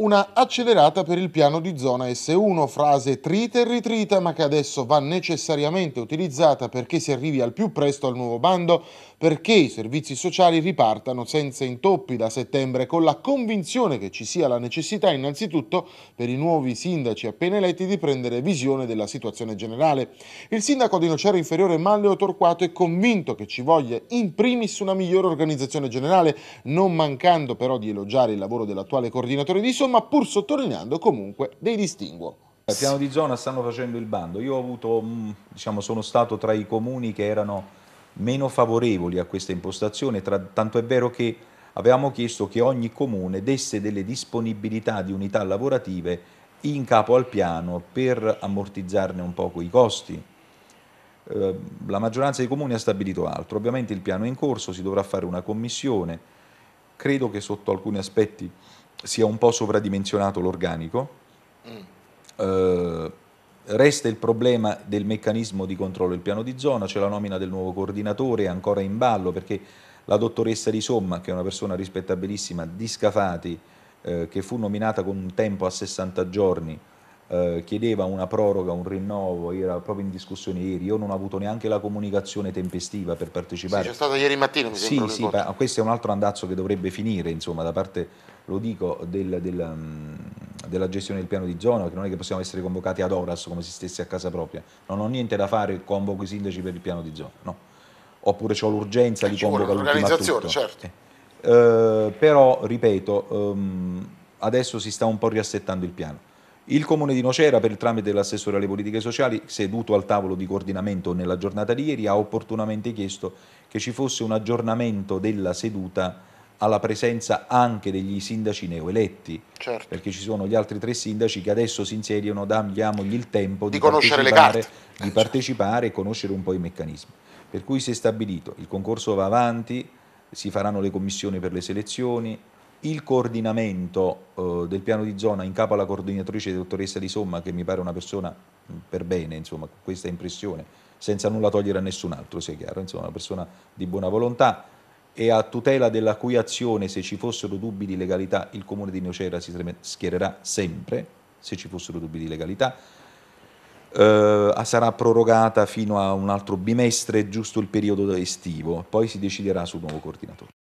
una accelerata per il piano di zona S1, frase trita e ritrita ma che adesso va necessariamente utilizzata perché si arrivi al più presto al nuovo bando, perché i servizi sociali ripartano senza intoppi da settembre con la convinzione che ci sia la necessità innanzitutto per i nuovi sindaci appena eletti di prendere visione della situazione generale. Il sindaco di Nocera Inferiore Manleo Torquato è convinto che ci voglia in primis una migliore organizzazione generale, non mancando però di elogiare il lavoro dell'attuale coordinatore di somma ma pur sottolineando comunque dei distinguo. Al piano di zona stanno facendo il bando. Io ho avuto, mm, diciamo, sono stato tra i comuni che erano meno favorevoli a questa impostazione, tra, tanto è vero che avevamo chiesto che ogni comune desse delle disponibilità di unità lavorative in capo al piano per ammortizzarne un poco i costi. Ehm, la maggioranza dei comuni ha stabilito altro, ovviamente il piano è in corso, si dovrà fare una commissione, credo che sotto alcuni aspetti sia un po' sovradimensionato l'organico. Mm. Eh, resta il problema del meccanismo di controllo del piano di zona, c'è la nomina del nuovo coordinatore, ancora in ballo perché la dottoressa Di Somma, che è una persona rispettabilissima di Scafati, eh, che fu nominata con un tempo a 60 giorni, eh, chiedeva una proroga, un rinnovo, era proprio in discussione ieri, io non ho avuto neanche la comunicazione tempestiva per partecipare. Sì, c'è stato ieri mattina, mi sembra. Sì, sì, questo è un altro andazzo che dovrebbe finire, insomma, da parte, lo dico, del, del, mm, della gestione del piano di zona, perché non è che possiamo essere convocati ad horas come se stessi a casa propria. Non ho niente da fare, convoco i sindaci per il piano di zona, no. Oppure ho l'urgenza di eh, convocare l'organizzazione, certo. Eh. Eh, però, ripeto, ehm, adesso si sta un po' riassettando il piano il Comune di Nocera, per il tramite dell'assessore alle politiche sociali, seduto al tavolo di coordinamento nella giornata di ieri, ha opportunamente chiesto che ci fosse un aggiornamento della seduta alla presenza anche degli sindaci neoeletti, certo. perché ci sono gli altri tre sindaci che adesso si insediano, diamogli il tempo di, di conoscere le carte, di partecipare e conoscere un po' i meccanismi. Per cui si è stabilito, il concorso va avanti, si faranno le commissioni per le selezioni, il coordinamento eh, del piano di zona in capo alla coordinatrice dottoressa Di Somma, che mi pare una persona mm, per bene, insomma, questa impressione, senza nulla togliere a nessun altro, sia chiaro, insomma, una persona di buona volontà e a tutela della cui azione, se ci fossero dubbi di legalità, il comune di Nocera si schiererà sempre, se ci fossero dubbi di legalità. Eh, sarà prorogata fino a un altro bimestre, giusto il periodo estivo, poi si deciderà sul nuovo coordinatore.